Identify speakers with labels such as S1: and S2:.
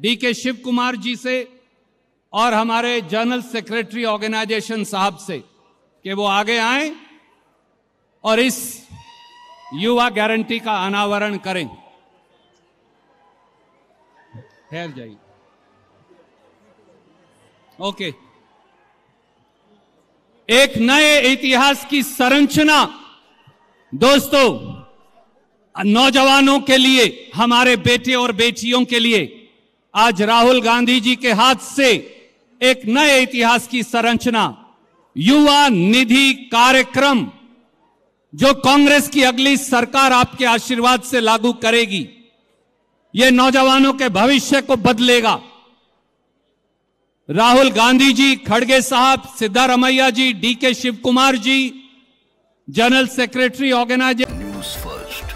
S1: D K Shivakumar जी से और हमारे जनरल सेक्रेटरी ऑर्गेनाइजेशन साहब से कि वो आगे आए और इस युवा गारंटी का अनावरण करें ठहर जाइए ओके एक नए इतिहास की संरचना दोस्तों नौजवानों के लिए हमारे बेटे और बेटियों के लिए आज राहुल गांधी जी के हाथ से एक नए इतिहास की संरचना युवा निधि कार्यक्रम जो कांग्रेस की अगली सरकार आपके आशीर्वाद से लागू करेगी ये नौजवानों के भविष्य को बदलेगा राहुल गांधी जी खड़गे साहब Siddaramaiah ji D K Shivakumar ji general secretary organisation news first